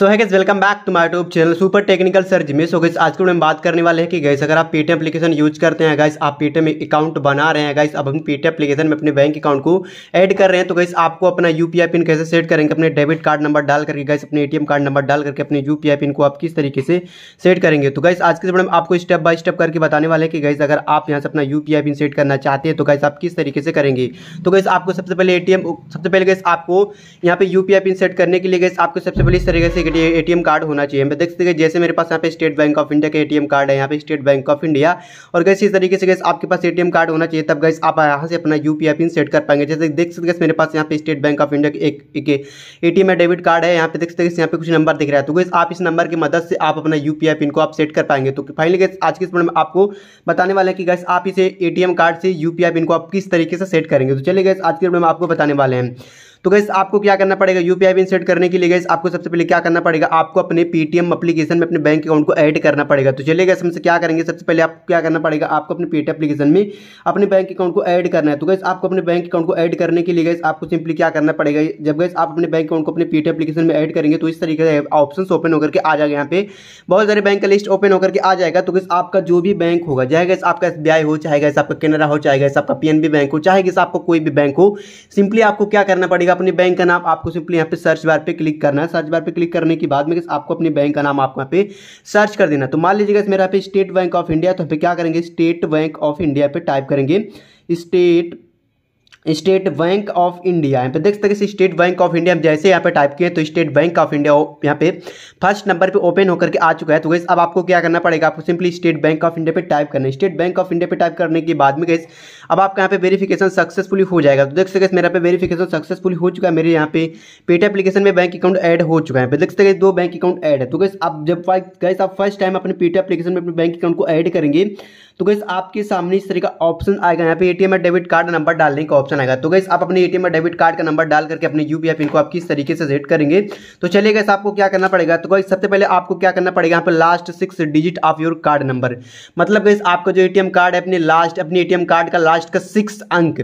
सो है guys welcome back to my YouTube channel super technical sir जिमे सो गई आज के हम बात करने वाले हैं कि गैस अगर आप पेटीएम एप्लीकेशन यूज करते हैं गैस आप पेटीएम अकाउंट बना रहे हैं गाइस अब हम पेटीएम एप्लीकेशन में अपने बैंक अकाउंट को ऐड कर रहे हैं तो गैस आपको अपना यूपीआई पिन कैसे सेट करेंगे अपने डेबिट कार्ड नंबर डाल करके गैस अपने एम कार्ड नंबर डाल करके अपने यूपीआई पिन को आप किस तरीके से सेट करेंगे तो गैस आज के वीडियो में आपको स्टेप बाय स्टेप करके बताने वाले हैं कि गैस अगर आप यहाँ से अपना यूपीआई पिन सेट करना चाहते हैं तो गाइस आप किस तरीके से करेंगे तो गैस आपको सबसे पहले एम सबसे पहले गैस आपको यहाँ पे यूपीआई पिन सेट करने के लिए गैस आपको सबसे पहले इस तरीके से एक एटीएम कार्ड होना चाहिए मैं देख सकते जैसे मेरे पास यहाँ पे स्टेट बैंक ऑफ इंडिया का एटीएम कार्ड है यहाँ पे स्टेट बैंक ऑफ इंडिया और गैस इस तरीके से गैस आपके पास एटीएम कार्ड होना चाहिए तब गैस आप यहाँ से अपना यू पिन सेट कर पाएंगे जैसे देख सकते मेरे पास यहाँ पे स्टेट बैंक ऑफ इंडिया एक ए है डेबिट कार्ड है यहाँ पे देख सकते यहाँ पे कुछ नंबर दिख रहा है तो गैस आप इस नंबर की मदद से आप अपना यू पिन को आप सेट कर पाएंगे तो फाइनली गैस आज के इस में आपको बताने वाले कि गैस आप इसे ए कार्ड से यू पिन को आप किस तरीके से सेट करेंगे तो चलिए गैस आज के वीडियो में आपको बताने वाले हैं तो गैस आपको क्या करना पड़ेगा यूपीआई पिन सेट करने के लिए गैस आपको सबसे पहले क्या करना पड़ेगा आपको अपने पेटीएम अपलीकेशन में अपने बैंक अकाउंट को ऐड करना पड़ेगा तो चलिए गैस हमसे क्या करेंगे सबसे पहले आपको क्या करना पड़ेगा आपको अपने पेटीएम अपलीकेशन में अपने बैंक अकाउंट को ऐड करना है तो गैस आपको अपने बैंक अकाउंट को ऐड करने के लिए गैस आपको सिंपली क्या करना पड़ेगा जब गैस आप अपने बैंक अकाउंट को अपने पेटीएम अपलीकेशन में ऐड करेंगे तो इस तरीके से ऑप्शन ओपन होकर के आ जाएगा यहाँ पे बहुत सारे बैंक का लिस्ट ओपन होकर आ जाएगा तो गैस आपका जो भी बैंक होगा चाहे गैस आपका एस हो चाहे गैस आपका कैनरा हो चाहे गैस आपका पीएनबी बैंक हो चाहे गैस आपका कोई भी बैंक हो सिंपली आपको क्या करना पड़ेगा लिखेगा अपने बैंक का नाम आपको सिंपली यहाँ पे सर्च बार पे क्लिक करना है सर्च बार पे क्लिक करने के बाद में आपको अपने बैंक का नाम आपको यहाँ पे सर्च कर देना तो मान लीजिएगा मेरे यहाँ पे स्टेट बैंक ऑफ इंडिया तो यहाँ क्या करेंगे स्टेट बैंक ऑफ इंडिया पे टाइप करेंगे state State Bank of India यहाँ पे देख सकते हैं स्टेट बैंक ऑफ इंडिया हम जैसे यहाँ पे टाइप किए तो स्टेट बैंक ऑफ इंडिया यहाँ पे फर्स्ट नंबर पे ओपन होकर के आ चुका है तो गैस अब आपको क्या करना पड़ेगा आपको simply State Bank of India पे टाइप करना है स्टेट बैंक ऑफ इंडिया पे टाइप करने के बाद में गैस अब आपका यहाँ पे वेरिफिकेशन सक्सेसफुली हो जाएगा तो देख सकते मेरा पे वेरिफिकेशन सक्सेसफुली हो चुका है मेरे यहाँ पे पेट एप्लीकेशन में बैंक अकाउंट ऐड हो चुका है देख सकते दो बैंक अकाउंट ऐड है तो कैसे आप जब गैस आप फर्स्ट टाइम अपने पेट एप्लीकेशन में अपने बैंक अकाउंट को ऐड करेंगे तो गैस आपके सामने इस तरह का ऑप्शन आएगा यहाँ पे एटीएम और डेबिट कार्ड नंबर डालने का ऑप्शन आएगा तो गैस आप अपने एटीएम और डेबिट कार्ड का नंबर डाल करके अपने यूपीआई पिन को आप किस तरीके से सेट करेंगे तो चलिए गैस आपको क्या करना पड़ेगा तो गैस सबसे पहले आपको क्या करना पड़ेगा यहाँ पर last six digit of your card number मतलब गैस आपका जो एटीएम कार्ड है अपने लास्ट अपने ए कार्ड का लास्ट लास्ट का सिक्स अंक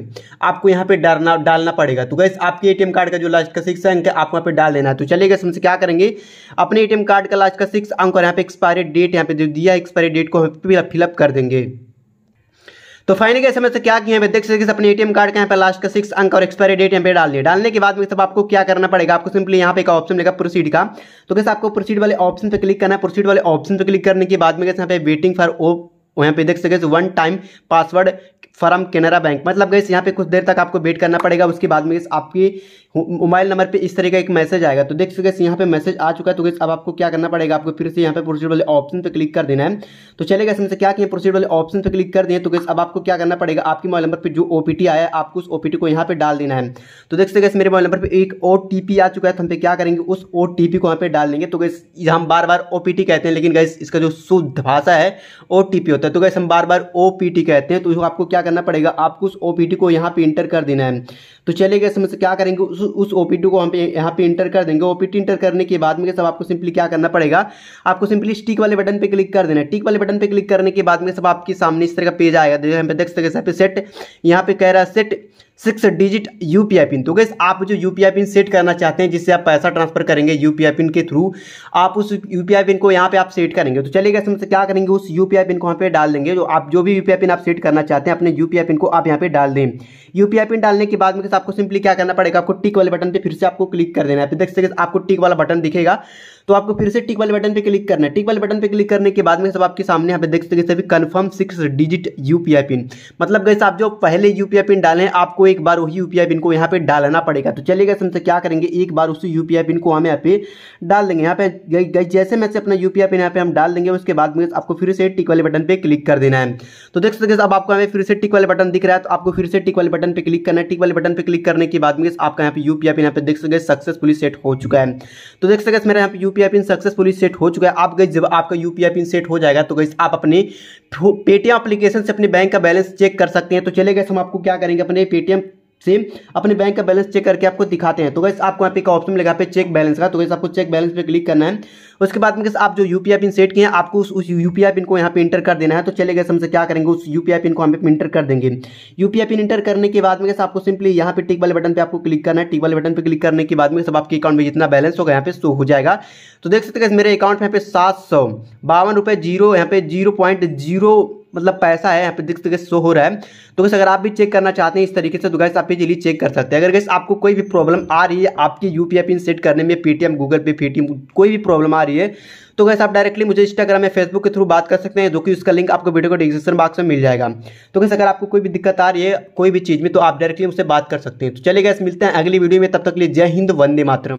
आपको यहाँ पे डालना डालना पड़ेगा तो गैस आपके एटीएम कार्ड का जो लास्ट का सिक्स अंक है आपको यहाँ पे डाल देना है तो चलिए गैस हमसे क्या करेंगे अपने एटीएम कार्ड का लास्ट का सिक्स अंक और यहाँ पे एक्सपायरी डेट यहाँ पे जो दिया एक्सपायरी डेट को फिलअप कर देंगे तो फाइनली समय से क्या किया है देख सकते हैं अपने एटीएम कार्ड का यहाँ पे लास्ट का सिक्स अंक और एक्सपायरी डेट यहाँ पे डाल दिया डालने के बाद में सब आपको क्या करना पड़ेगा आपको सिंपली यहाँ पे एक ऑप्शन लेगा प्रोसीड का तो कैसे आपको प्रोसीड वाले ऑप्शन पे क्लिक करना है प्रोसीड वाले ऑप्शन पे क्लिक करने के बाद में कैसे यहाँ पे वेटिंग फॉर ओ यहाँ पे देख सके one time password from Canara bank मतलब गैस यहाँ पे कुछ देर तक आपको वेट करना पड़ेगा उसके बाद में गैस आपकी मोबाइल नंबर पे इस तरह का एक मैसेज आएगा तो देख सकते यहाँ पे मैसेज आ चुका है तो गैस अब आपको क्या करना पड़ेगा आपको फिर से यहाँ पे प्रोसीड वाले ऑप्शन पे क्लिक कर देना है तो चले गए हमसे क्या किए प्रोसीड वाले ऑप्शन पे क्लिक कर दें तो गैस अब आपको क्या करना पड़ेगा आपके मोबाइल नंबर पर जो ओ आया है आपको उस ओ को यहाँ पे डाल देना है तो देख सकते मेरे मोबाइल नंबर पर एक ओ आ चुका है तो हम पे क्या करेंगे उस ओ को यहाँ पे डाल देंगे तो गैस हम बार बार ओ कहते हैं लेकिन गैस इसका जो शुद्ध भाषा है ओ होता है तो गैस हम बार बार ओ कहते हैं तो आपको क्या करना पड़ेगा आपको उस ओपीडी को यहाँ पे इंटर कर देना है तो चले गए समझ क्या करेंगे उस उस ओपीडी को हम यहाँ पे इंटर कर देंगे ओपीडी इंटर करने के बाद में सब आपको सिंपली क्या करना पड़ेगा आपको सिंपली स्टिक वाले बटन पे क्लिक कर देना है टिक वाले बटन पे क्लिक करने के बाद में सब आपके सामने इस तरह का पेज आएगा यहाँ पे देख सकते हैं सेट यहाँ पे कह रहा है set six digit U P I pin तो गैस आप जो U P I pin set करना चाहते हैं जिससे आप पैसा ट्रांसफर करेंगे यू पी आई पिन के थ्रू आप उस यू पी आई पिन को यहाँ पे आप सेट करेंगे तो चलिए गैस क्या करेंगे उस यू पी आई पिन को यहाँ पे डाल देंगे जो आप जो भी यू पी आई पिन आप सेट करना चाहते हैं अपने यू पी आई पिन को आप यहाँ पे डाल दें यू पी आई पिन डालने के बाद में आपको सिंपली क्या करना पड़ेगा आपको टिक वाले बटन पर फिर से आपको क्लिक कर देना है तो देख सकते आपको टिक वाला बटन दिखेगा तो आपको फिर से टिक वाले बटन पे क्लिक करना है टिक वाले बटन पे क्लिक करने के बाद में सब आपके सामने यहाँ पे देख सकते सभी confirm six digit UPI pin मतलब गैस आप जो पहले यूपीआई पिन डाले आपको एक बार वही यूपीआई पिन को यहाँ पे डालना पड़ेगा तो चलिए गैस हमसे तो क्या करेंगे एक बार उसी यूपीआई पिन को हम यहाँ पे डाल देंगे यहाँ पे जैसे मैं अपना यूपीआई पिन यहाँ पे हम डाल देंगे उसके बाद में आपको फिर से टिक वाले बटन पे क्लिक कर देना है तो देख सकते अब आपको हमें फिर से टिक वाले बटन दिख रहा है तो आपको फिर से टिक वाले बटन पे क्लिक करना है टिक वाले बटन पे क्लिक करने के बाद में आपका यहाँ पे यूपीआई पिन यहाँ पे देख सके सक्सेसफुली सेट हो चुका है तो देख सकते मेरा यहाँ पे यूपीआई पिन सक्सेसफुली सेट हो चुका है आप गई जब आपका यूपीआई पिन सेट हो जाएगा तो गई आप अपने पेटीएम एप्लीकेशन से अपने बैंक का बैलेंस चेक कर सकते हैं तो चले गए हम आपको क्या करेंगे अपने पेटीएम सेम अपने बैंक का बैलेंस चेक करके आपको दिखाते हैं तो गैस आपको यहाँ पे एक ऑप्शन लगा पे चेक बैलेंस का तो गैस आपको चेक बैलेंस पे क्लिक करना है उसके बाद में गैस आप जो यू पी पिन सेट किए हैं आपको उस उस यूपीआई पिन को यहाँ पे इंटर कर देना है तो चले गए हमसे क्या करेंगे उस यू पिन को हम इंटर कर देंगे यू पिन इंटर करने के बाद में गैस आपको सिंपली यहाँ पे टिक वाले बटन पर आपको क्लिक करना है टिक वाले बटन पर क्लिक करने के बाद में सब आपके अकाउंट में जितना बैलेंस होगा यहाँ पे शो हो जाएगा तो देख सकते मेरे अकाउंट में यहाँ पे सात सौ बावन रुपये जीरो यहाँ पे जीरो पॉइंट जीरो मतलब पैसा है यहाँ पे दिख सके शो हो रहा है तो गैस अगर आप भी चेक करना चाहते हैं इस तरीके से तो गैस आप इजीली चेक कर सकते हैं अगर गैस आपको कोई भी प्रॉब्लम आ रही है आपकी यू पिन सेट करने में पेटीएम गूगल पे पेटीएम कोई भी प्रॉब्लम आ रही है तो गैस आप डायरेक्टली मुझे इंस्टाग्राम या फेसबुक के थ्रू बात कर सकते हैं जो कि उसका लिंक आपको वीडियो को डिस्क्रिप्शन बॉक्स में मिल जाएगा तो गैस अगर आपको कोई भी दिक्कत आ रही है कोई भी चीज़ में तो आप डायरेक्टली मुझसे बात कर सकते हैं तो चलिए गैस मिलते हैं अगली वीडियो में तब तक लिए जय हिंद वंदे मातरम